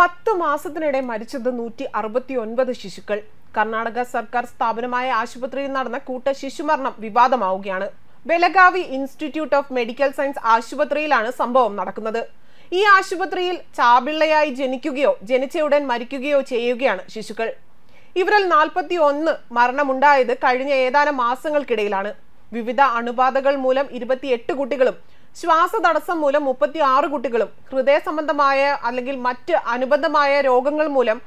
പത്ത് മാസത്തിനിടെ മരിച്ചത് നൂറ്റി അറുപത്തി ഒൻപത് ശിശുക്കൾ കർണാടക സർക്കാർ സ്ഥാപനമായ ആശുപത്രിയിൽ നടന്ന കൂട്ട ശിശുമരണം വിവാദമാവുകയാണ് Belagavi institute of medical science ആശുപത്രിയിലാണ് സംഭവം നടക്കുന്നത് ഈ ആശുപത്രിയിൽ ചാപിള്ളയായി ജനിക്കുകയോ ജനിച്ചയുടൻ മരിക്കുകയോ ചെയ്യുകയാണ് ശിശുക്കൾ ഇവരിൽ നാൽപ്പത്തി ഒന്ന് മരണമുണ്ടായത് കഴിഞ്ഞ ഏതാനും മാസങ്ങൾക്കിടയിലാണ് വിവിധ അണുബാധകൾ മൂലം ഇരുപത്തിയെട്ട് കുട്ടികളും തടസ്സം മൂലം മുപ്പത്തി ആറ് കുട്ടികളും ഹൃദയ സംബന്ധമായ അല്ലെങ്കിൽ മറ്റ് അനുബന്ധമായ രോഗങ്ങൾ മൂലം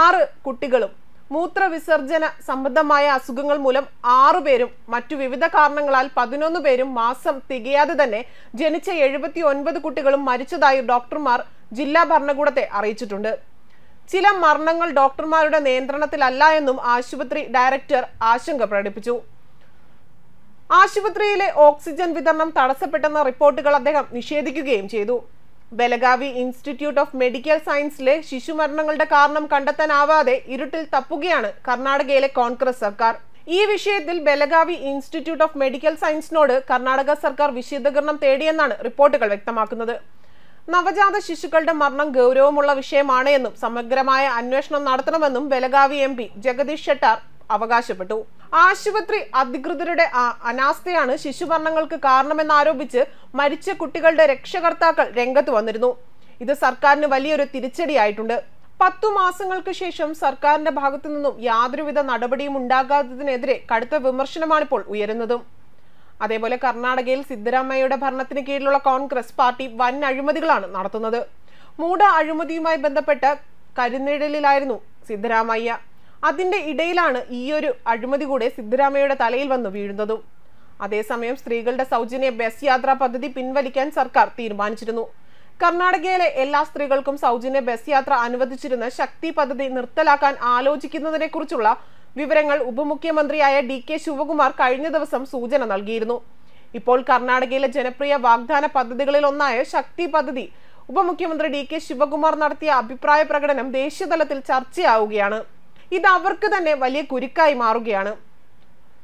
ആറ് കുട്ടികളും മൂത്രവിസർജന സംബന്ധമായ അസുഖങ്ങൾ മൂലം ആറുപേരും മറ്റു വിവിധ കാരണങ്ങളാൽ പതിനൊന്ന് പേരും മാസം തികയാതെ തന്നെ ജനിച്ച എഴുപത്തി ഒൻപത് കുട്ടികളും മരിച്ചതായി ഡോക്ടർമാർ ജില്ലാ ഭരണകൂടത്തെ അറിയിച്ചിട്ടുണ്ട് ചില മരണങ്ങൾ ഡോക്ടർമാരുടെ നിയന്ത്രണത്തിലല്ല എന്നും ആശുപത്രി ഡയറക്ടർ ആശങ്ക പ്രകടിപ്പിച്ചു ആശുപത്രിയിലെ ഓക്സിജൻ വിതരണം തടസ്സപ്പെട്ടെന്ന റിപ്പോർട്ടുകൾ അദ്ദേഹം നിഷേധിക്കുകയും ചെയ്തു ബലഗാവി ഇൻസ്റ്റിറ്റ്യൂട്ട് ഓഫ് മെഡിക്കൽ സയൻസിലെ ശിശുമരണങ്ങളുടെ കാരണം കണ്ടെത്താനാവാതെ ഇരുട്ടിൽ തപ്പുകയാണ് കർണാടകയിലെ കോൺഗ്രസ് സർക്കാർ ഈ വിഷയത്തിൽ ബലഗാവി ഇൻസ്റ്റിറ്റ്യൂട്ട് ഓഫ് മെഡിക്കൽ സയൻസിനോട് കർണാടക സർക്കാർ വിശദീകരണം തേടിയെന്നാണ് റിപ്പോർട്ടുകൾ വ്യക്തമാക്കുന്നത് നവജാത ശിശുക്കളുടെ മരണം ഗൗരവമുള്ള വിഷയമാണ് എന്നും സമഗ്രമായ അന്വേഷണം നടത്തണമെന്നും ബലഗാവി എം ജഗദീഷ് ഷെട്ടാർ അവകാശപ്പെട്ടു ആശുപത്രി അധികൃതരുടെ അനാസ്ഥയാണ് ശിശുമരണങ്ങൾക്ക് കാരണമെന്നാരോപിച്ച് മരിച്ച കുട്ടികളുടെ രക്ഷകർത്താക്കൾ രംഗത്ത് വന്നിരുന്നു ഇത് സർക്കാരിന് വലിയൊരു തിരിച്ചടിയായിട്ടുണ്ട് പത്തു മാസങ്ങൾക്ക് ശേഷം സർക്കാരിന്റെ ഭാഗത്തു നിന്നും യാതൊരുവിധ നടപടിയും ഉണ്ടാകാത്തതിനെതിരെ കടുത്ത വിമർശനമാണ് ഇപ്പോൾ ഉയരുന്നതും അതേപോലെ കർണാടകയിൽ സിദ്ധരാമയ്യയുടെ ഭരണത്തിന് കീഴിലുള്ള കോൺഗ്രസ് പാർട്ടി വൻ അഴിമതികളാണ് നടത്തുന്നത് മൂട അഴിമതിയുമായി ബന്ധപ്പെട്ട കരുനിഴലിലായിരുന്നു സിദ്ധരാമയ്യ അതിന്റെ ഇടയിലാണ് ഈയൊരു അഴിമതി കൂടെ സിദ്ധരാമയുടെ തലയിൽ വന്ന് വീഴുന്നതും അതേസമയം സ്ത്രീകളുടെ സൗജന്യ ബസ് യാത്രാ പദ്ധതി പിൻവലിക്കാൻ സർക്കാർ തീരുമാനിച്ചിരുന്നു കർണാടകയിലെ എല്ലാ സ്ത്രീകൾക്കും സൗജന്യ ബസ് യാത്ര അനുവദിച്ചിരുന്ന ശക്തി പദ്ധതി നിർത്തലാക്കാൻ ആലോചിക്കുന്നതിനെക്കുറിച്ചുള്ള വിവരങ്ങൾ ഉപമുഖ്യമന്ത്രിയായ ഡി കെ ശിവകുമാർ കഴിഞ്ഞ ദിവസം സൂചന നൽകിയിരുന്നു ഇപ്പോൾ കർണാടകയിലെ ജനപ്രിയ വാഗ്ദാന പദ്ധതികളിൽ ഒന്നായ ശക്തി പദ്ധതി ഉപമുഖ്യമന്ത്രി ഡി കെ ശിവകുമാർ നടത്തിയ അഭിപ്രായ പ്രകടനം ദേശീയതലത്തിൽ ചർച്ചയാവുകയാണ് ഇത് അവർക്ക് തന്നെ വലിയ കുരുക്കായി മാറുകയാണ്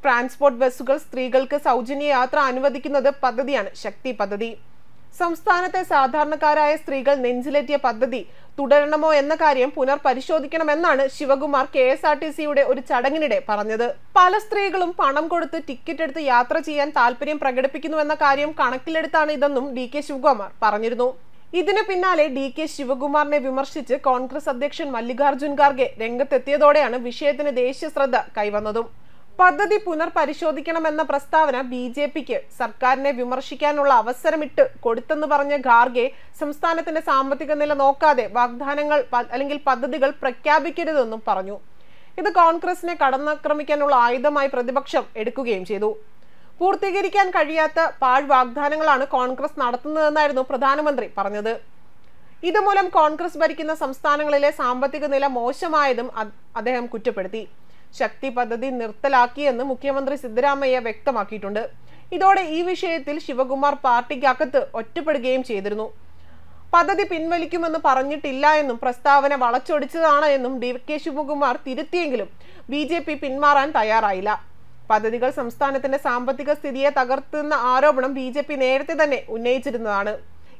ട്രാൻസ്പോർട്ട് ബസ്സുകൾ സ്ത്രീകൾക്ക് സൗജന്യ യാത്ര അനുവദിക്കുന്നത് പദ്ധതിയാണ് ശക്തി പദ്ധതി സംസ്ഥാനത്തെ സാധാരണക്കാരായ സ്ത്രീകൾ നെഞ്ചിലെത്തിയ പദ്ധതി തുടരണമോ എന്ന കാര്യം പുനർപരിശോധിക്കണമെന്നാണ് Shivakumar K S R T സിയുടെ ഒരു ചടങ്ങിനിടെ പറഞ്ഞത് പല സ്ത്രീകളും പണം കൊടുത്ത് ടിക്കറ്റ് എടുത്ത് യാത്ര ചെയ്യാൻ താല്പര്യം പ്രകടിപ്പിക്കുന്നുവെന്ന കാര്യം കണക്കിലെടുത്താണ് ഇതെന്നും ഡി കെ ശിവകുമാർ പറഞ്ഞിരുന്നു ഇതിനു പിന്നാലെ ഡി കെ ശിവകുമാറിനെ വിമർശിച്ച് കോൺഗ്രസ് അധ്യക്ഷൻ മല്ലികാർജ്ജുൻ ഖാർഗെ രംഗത്തെത്തിയതോടെയാണ് വിഷയത്തിന് ദേശീയ ശ്രദ്ധ കൈവന്നതും പദ്ധതി പുനർപരിശോധിക്കണമെന്ന പ്രസ്താവന ബി ജെ പിക്ക് സർക്കാരിനെ വിമർശിക്കാനുള്ള അവസരമിട്ട് കൊടുത്തെന്ന് പറഞ്ഞ ഖാർഗെ സംസ്ഥാനത്തിന്റെ സാമ്പത്തിക നില നോക്കാതെ വാഗ്ദാനങ്ങൾ അല്ലെങ്കിൽ പദ്ധതികൾ പ്രഖ്യാപിക്കരുതെന്നും പറഞ്ഞു ഇത് കോൺഗ്രസിനെ കടന്നാക്രമിക്കാനുള്ള ആയുധമായി പ്രതിപക്ഷം എടുക്കുകയും ചെയ്തു പൂർത്തീകരിക്കാൻ കഴിയാത്ത പാഴ് വാഗ്ദാനങ്ങളാണ് കോൺഗ്രസ് നടത്തുന്നതെന്നായിരുന്നു പ്രധാനമന്ത്രി പറഞ്ഞത് ഇതുമൂലം കോൺഗ്രസ് ഭരിക്കുന്ന സംസ്ഥാനങ്ങളിലെ സാമ്പത്തിക നില മോശമായതും അദ്ദേഹം കുറ്റപ്പെടുത്തി ശക്തി പദ്ധതി നിർത്തലാക്കിയെന്ന് മുഖ്യമന്ത്രി സിദ്ധരാമയ്യ വ്യക്തമാക്കിയിട്ടുണ്ട് ഇതോടെ ഈ വിഷയത്തിൽ ശിവകുമാർ പാർട്ടിക്കകത്ത് ഒറ്റപ്പെടുകയും ചെയ്തിരുന്നു പദ്ധതി പിൻവലിക്കുമെന്ന് പറഞ്ഞിട്ടില്ല എന്നും പ്രസ്താവന വളച്ചൊടിച്ചതാണ് എന്നും ഡി കെ ശിവകുമാർ തിരുത്തിയെങ്കിലും ബി പിന്മാറാൻ തയ്യാറായില്ല പദ്ധതികൾ സംസ്ഥാനത്തിന്റെ സാമ്പത്തിക സ്ഥിതിയെ തകർത്തുന്ന ആരോപണം ബി ജെ പി നേരത്തെ തന്നെ ഉന്നയിച്ചിരുന്നതാണ്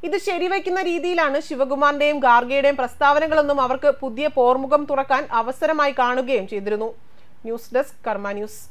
ഇത് ശരിവയ്ക്കുന്ന രീതിയിലാണ് ശിവകുമാറിന്റെയും ഗാർഗയുടെയും പ്രസ്താവനകളൊന്നും അവർക്ക് പുതിയ പോർമുഖം തുറക്കാൻ അവസരമായി കാണുകയും ചെയ്തിരുന്നു ന്യൂസ് ഡെസ്ക് കർമ്മ ന്യൂസ്